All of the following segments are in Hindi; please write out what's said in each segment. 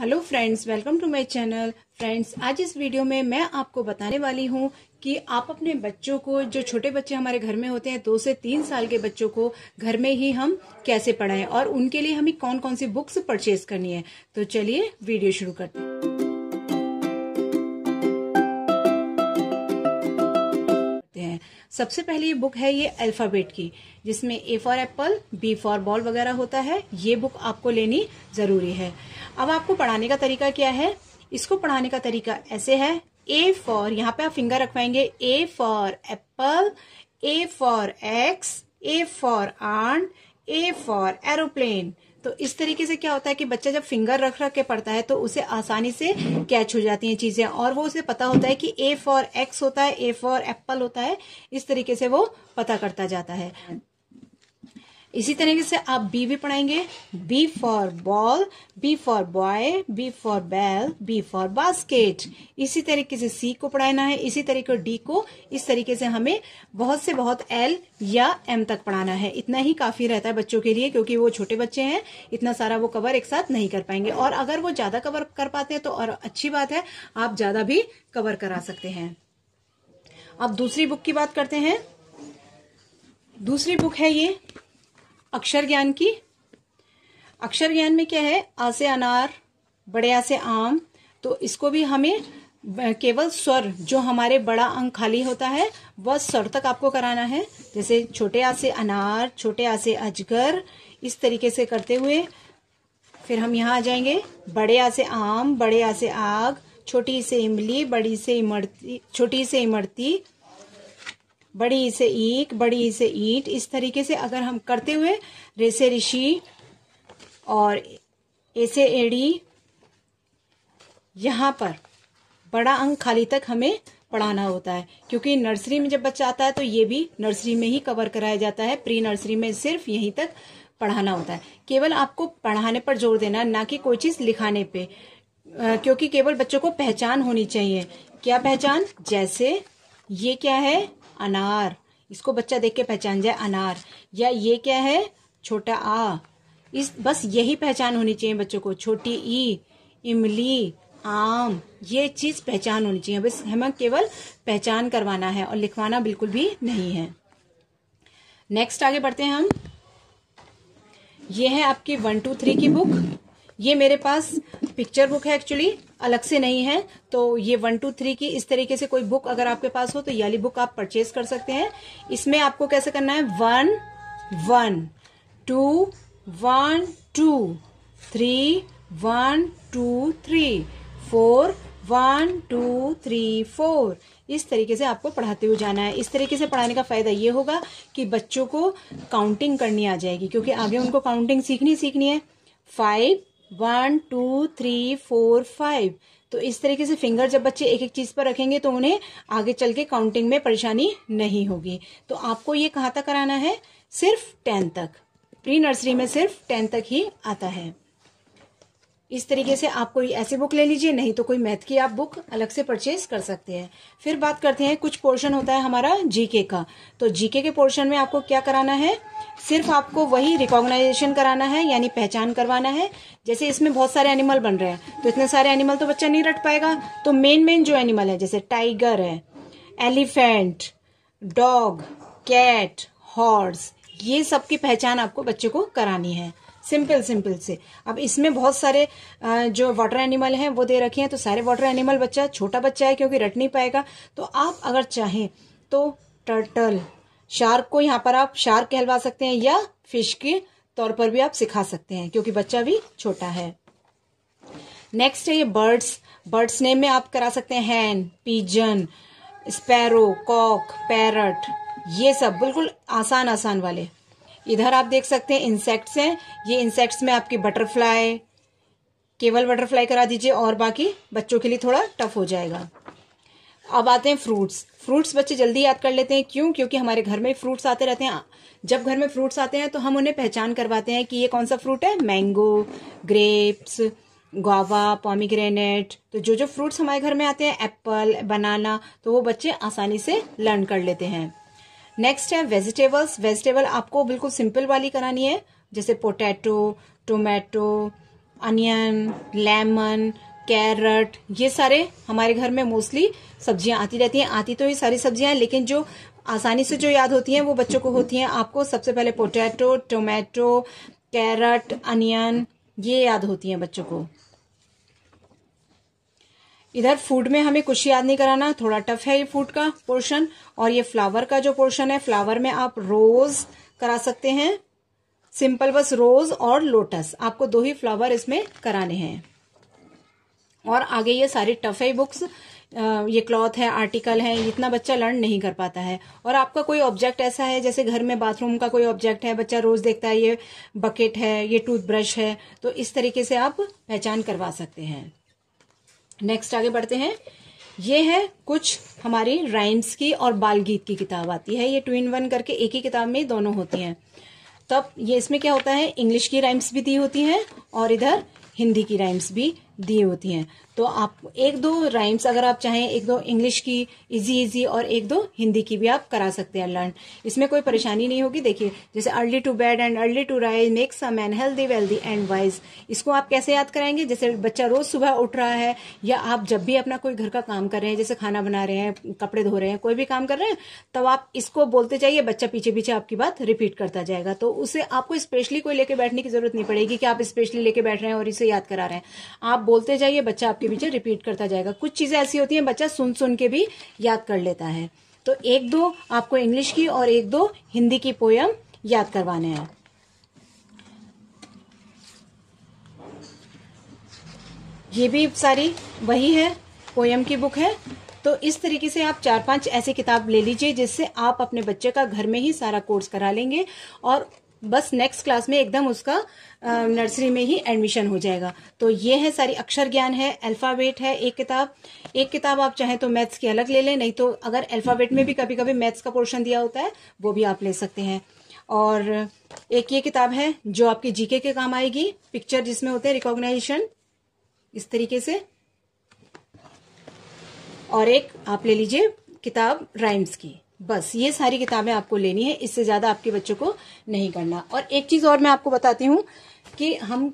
hello friends welcome to my channel friends आज इस वीडियो में मैं आपको बताने वाली हूँ कि आप अपने बच्चों को जो छोटे बच्चे हमारे घर में होते हैं दो से तीन साल के बच्चों को घर में ही हम कैसे पढ़ाएं और उनके लिए हमें कौन कौन सी बुक्स परचेज करनी है तो चलिए वीडियो शुरू करते हैं सबसे पहली ये बुक है ये अल्फ़ाबेट की जिसमें A for apple B for ball वगैरह होता है ये बुक आपको लेनी ज़रूरी है अब आपको पढ़ाने का तरीका क्या है इसको पढ़ाने का तरीका ऐसे है ए फॉर यहाँ पे आप फिंगर रखवाएंगे A for apple A for axe A for ant A for aeroplane तो इस तरीके से क्या होता है कि बच्चा जब फिंगर रख रख के पढ़ता है तो उसे आसानी से कैच हो जाती हैं चीजें और वो उसे पता होता है कि ए फॉर एक्स होता है ए फॉर एप्पल होता है इस तरीके से वो पता करता जाता है इसी तरीके से आप बी भी पढ़ाएंगे B for ball B for boy B for बैल बी फॉर बास्केट इसी तरीके से सी को पढ़ाना है इसी तरीके डी को इस तरीके से हमें बहुत से बहुत एल या एम तक पढ़ाना है इतना ही काफी रहता है बच्चों के लिए क्योंकि वो छोटे बच्चे हैं इतना सारा वो कवर एक साथ नहीं कर पाएंगे और अगर वो ज्यादा कवर कर पाते हैं तो और अच्छी बात है आप ज्यादा भी कवर करा सकते हैं अब दूसरी बुक की बात करते हैं दूसरी बुक है ये अक्षर ज्ञान की अक्षर ज्ञान में क्या है आ से अनार बड़े आ से आम तो इसको भी हमें केवल स्वर जो हमारे बड़ा अंग खाली होता है वह स्वर तक आपको कराना है जैसे छोटे आ से अनार छोटे आ से अजगर इस तरीके से करते हुए फिर हम यहाँ आ जाएंगे बड़े आ से आम बड़े आ से आग छोटी से इमली बड़ी से इमरती छोटी से इमरती बड़ी इसे ईक बड़ी इसे ईट इस तरीके से अगर हम करते हुए रेसे ऋषि और ऐसे एड़ी यहाँ पर बड़ा अंक खाली तक हमें पढ़ाना होता है क्योंकि नर्सरी में जब बच्चा आता है तो ये भी नर्सरी में ही कवर कराया जाता है प्री नर्सरी में सिर्फ यहीं तक पढ़ाना होता है केवल आपको पढ़ाने पर जोर देना ना कि कोई चीज़ लिखाने पे आ, क्योंकि केवल बच्चों को पहचान होनी चाहिए क्या पहचान जैसे ये क्या है अनार इसको बच्चा देख के पहचान जाए अनार या ये क्या है छोटा आ इस बस यही पहचान होनी चाहिए बच्चों को छोटी ई इमली आम ये चीज़ पहचान होनी चाहिए बस हमें केवल पहचान करवाना है और लिखवाना बिल्कुल भी नहीं है नेक्स्ट आगे बढ़ते हैं हम ये है आपकी वन टू थ्री की बुक ये मेरे पास पिक्चर बुक है एक्चुअली अलग से नहीं है तो ये वन टू थ्री की इस तरीके से कोई बुक अगर आपके पास हो तो ये बुक आप परचेज कर सकते हैं इसमें आपको कैसे करना है one one two one two three one two three four one two three four इस तरीके से आपको पढ़ाते हुए जाना है इस तरीके से पढ़ाने का फायदा ये होगा कि बच्चों को काउंटिंग करनी आ जाएगी क्योंकि आगे उनको काउंटिंग सीखनी सीखनी है five one two three four five तो इस तरीके से फिंगर जब बच्चे एक एक चीज पर रखेंगे तो उन्हें आगे चल के काउंटिंग में परेशानी नहीं होगी तो आपको ये कहाँ तक कराना है सिर्फ टेन तक प्री नर्सरी में सिर्फ टेन तक ही आता है इस तरीके से आप कोई ऐसी बुक ले लीजिए नहीं तो कोई मैथ की आप बुक अलग से परचेज कर सकते हैं फिर बात करते हैं कुछ पोर्शन होता है हमारा जीके का तो जीके के पोर्शन में आपको क्या कराना है सिर्फ आपको वही रिकॉग्नाइजेशन कराना है यानी पहचान करवाना है जैसे इसमें बहुत सारे एनिमल बन रहे हैं तो इतने सारे एनिमल तो बच्चा नहीं रट पाएगा तो मेन मेन जो एनिमल है जैसे टाइगर है एलिफेंट डॉग कैट हॉर्स ये सबकी पहचान आपको बच्चे को करानी है सिंपल सिंपल से अब इसमें बहुत सारे जो वाटर एनिमल हैं वो दे रखे हैं तो सारे वाटर एनिमल बच्चा छोटा बच्चा है क्योंकि रट नहीं पाएगा तो आप अगर चाहें तो टर्टल शार्क को यहाँ पर आप शार्क कहलवा सकते हैं या फिश के तौर पर भी आप सिखा सकते हैं क्योंकि बच्चा भी छोटा है नेक्स्ट है ये बर्ड्स बर्ड्स नेम में आप करा सकते हैं hen pigeon sparrow cock parrot ये सब बिल्कुल आसान आसान वाले इधर आप देख सकते हैं इंसेक्ट्स हैं ये इंसेक्ट्स में आपकी बटरफ्लाई केवल बटरफ्लाई करा दीजिए और बाकी बच्चों के लिए थोड़ा टफ हो जाएगा अब आते हैं फ्रूट्स फ्रूट्स बच्चे जल्दी याद कर लेते हैं क्यों क्योंकि हमारे घर में फ्रूट्स आते रहते हैं जब घर में फ्रूट्स आते हैं तो हम उन्हें पहचान करवाते हैं कि ये कौन सा फ्रूट है मैंगो ग्रेप्स गोवा पॉमीग्रेनेट तो जो जो फ्रूट्स हमारे घर में आते हैं एप्पल बनाना तो वो बच्चे आसानी से लर्न कर लेते हैं नेक्स्ट है वेजिटेबल्स वेजिटेबल आपको बिल्कुल सिंपल वाली करानी है जैसे potato tomato onion lemon carrot ये सारे हमारे घर में मोस्टली सब्जियां आती रहती हैं आती तो ये सारी सब्जियां लेकिन जो आसानी से जो याद होती हैं वो बच्चों को होती हैं आपको सबसे पहले पोटैटो टोमेटो कैरट अनियन ये याद होती हैं बच्चों को इधर फूड में हमें कुछ याद नहीं कराना थोड़ा टफ है ये फूड का पोर्शन और ये फ्लावर का जो पोर्शन है फ्लावर में आप रोज करा सकते हैं सिंपल बस रोज और लोटस आपको दो ही फ्लावर इसमें कराने हैं और आगे ये सारी टफ है बुक्स ये क्लॉथ है आर्टिकल है इतना बच्चा लर्न नहीं कर पाता है और आपका कोई ऑब्जेक्ट ऐसा है जैसे घर में बाथरूम का कोई ऑब्जेक्ट है बच्चा रोज देखता है ये बकेट है ये टूथब्रश है तो इस तरीके से आप पहचान करवा सकते हैं नेक्स्ट आगे बढ़ते हैं ये है कुछ हमारी राइम्स की और बाल गीत की किताब आती है ये टू इन वन करके एक ही किताब में दोनों होती हैं तब ये इसमें क्या होता है इंग्लिश की राइम्स भी दी होती हैं और इधर हिंदी की राइम्स भी दी होती हैं तो आप एक दो राइम्स अगर आप चाहें एक दो इंग्लिश की इजी इजी और एक दो हिंदी की भी आप करा सकते हैं लर्न इसमें कोई परेशानी नहीं होगी देखिए जैसे early to bed and early to rise makes a man healthy wealthy and wise इसको आप कैसे याद कराएंगे जैसे बच्चा रोज सुबह उठ रहा है या आप जब भी अपना कोई घर का काम कर रहे हैं जैसे खाना बना रहे हैं कपड़े धो रहे हैं कोई भी काम कर रहे हैं तब आप इसको बोलते जाइए बच्चा पीछे पीछे आपकी बात रिपीट करता जाएगा तो उसे आपको स्पेशली कोई लेके बैठने की जरूरत नहीं पड़ेगी कि आप स्पेशली लेके बैठ रहे हैं और इसे याद करा रहे हैं आप बोलते जाइए बच्चा आपके पीछे रिपीट करता जाएगा कुछ चीज़ें ऐसी होती हैं बच्चा सुन सुन के भी याद कर लेता है तो एक दो आपको इंग्लिश की और एक दो हिंदी की पोयम याद करवाने हैं ये भी सारी वही है पोयम की बुक है तो इस तरीके से आप चार पांच ऐसी किताब ले लीजिए जिससे आप अपने बच्चे का घर में ही सारा कोर्स करा लेंगे और बस नेक्स्ट क्लास में एकदम उसका नर्सरी में ही एडमिशन हो जाएगा तो ये है सारी अक्षर ज्ञान है अल्फ़ाबेट है एक किताब एक किताब आप चाहें तो मैथ्स की अलग ले लें नहीं तो अगर अल्फ़ाबेट में भी कभी कभी मैथ्स का पोर्शन दिया होता है वो भी आप ले सकते हैं और एक ये किताब है जो आपकी जीके के काम आएगी पिक्चर जिसमें होते हैं रिकॉग्नाइजेशन इस तरीके से और एक आप ले लीजिए किताब राइम्स की बस ये सारी किताबें आपको लेनी है इससे ज़्यादा आपके बच्चों को नहीं करना और एक चीज़ और मैं आपको बताती हूँ कि हम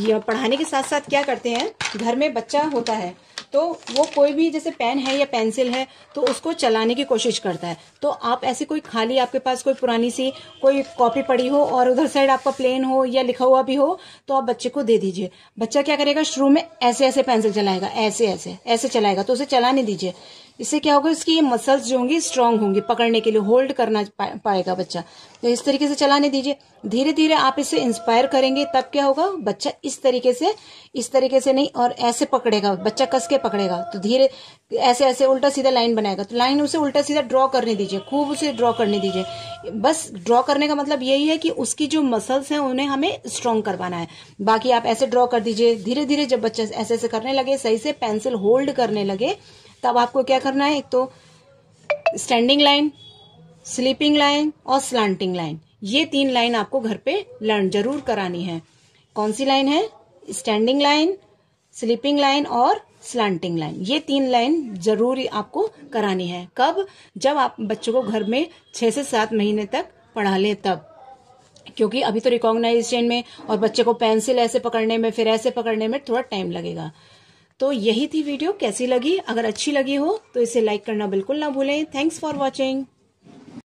यह पढ़ाने के साथ साथ क्या करते हैं घर में बच्चा होता है तो वो कोई भी जैसे पेन है या पेंसिल है तो उसको चलाने की कोशिश करता है तो आप ऐसी कोई खाली आपके पास कोई पुरानी सी कोई कॉपी पड़ी हो और उधर साइड आपका प्लेन हो या लिखा हुआ भी हो तो आप बच्चे को दे दीजिए बच्चा क्या करेगा शुरू में ऐसे ऐसे पेंसिल चलाएगा ऐसे ऐसे ऐसे चलाएगा तो उसे चलाने दीजिए इससे क्या होगा इसकी ये मसल्स जो होंगी स्ट्रांग होंगी पकड़ने के लिए होल्ड करना पा, पाएगा बच्चा तो इस तरीके से चलाने दीजिए धीरे धीरे आप इसे इंस्पायर करेंगे तब क्या होगा बच्चा इस तरीके से इस तरीके से नहीं और ऐसे पकड़ेगा बच्चा कस के पकड़ेगा तो धीरे ऐसे ऐसे उल्टा सीधा लाइन बनाएगा तो लाइन उसे उल्टा सीधा ड्रॉ करने दीजिए खूब उसे ड्रॉ करने दीजिए बस ड्रॉ करने का मतलब यही है कि उसकी जो मसल्स हैं उन्हें हमें स्ट्रांग करवाना है बाकी आप ऐसे ड्रॉ कर दीजिए धीरे धीरे जब बच्चा ऐसे ऐसे करने लगे सही से पेंसिल होल्ड करने लगे तब आपको क्या करना है एक तो स्टैंडिंग लाइन स्लीपिंग लाइन और स्लांटिंग लाइन ये तीन लाइन आपको घर पे लर्न जरूर करानी है कौन सी लाइन है स्टैंडिंग लाइन स्लीपिंग लाइन और स्लांटिंग लाइन ये तीन लाइन जरूर आपको करानी है कब जब आप बच्चों को घर में छह से सात महीने तक पढ़ा लें तब क्योंकि अभी तो रिकॉग्नाइजेशन में और बच्चे को पेंसिल ऐसे पकड़ने में फिर ऐसे पकड़ने में थोड़ा टाइम लगेगा तो यही थी वीडियो कैसी लगी अगर अच्छी लगी हो तो इसे लाइक करना बिल्कुल ना भूलें थैंक्स फॉर वॉचिंग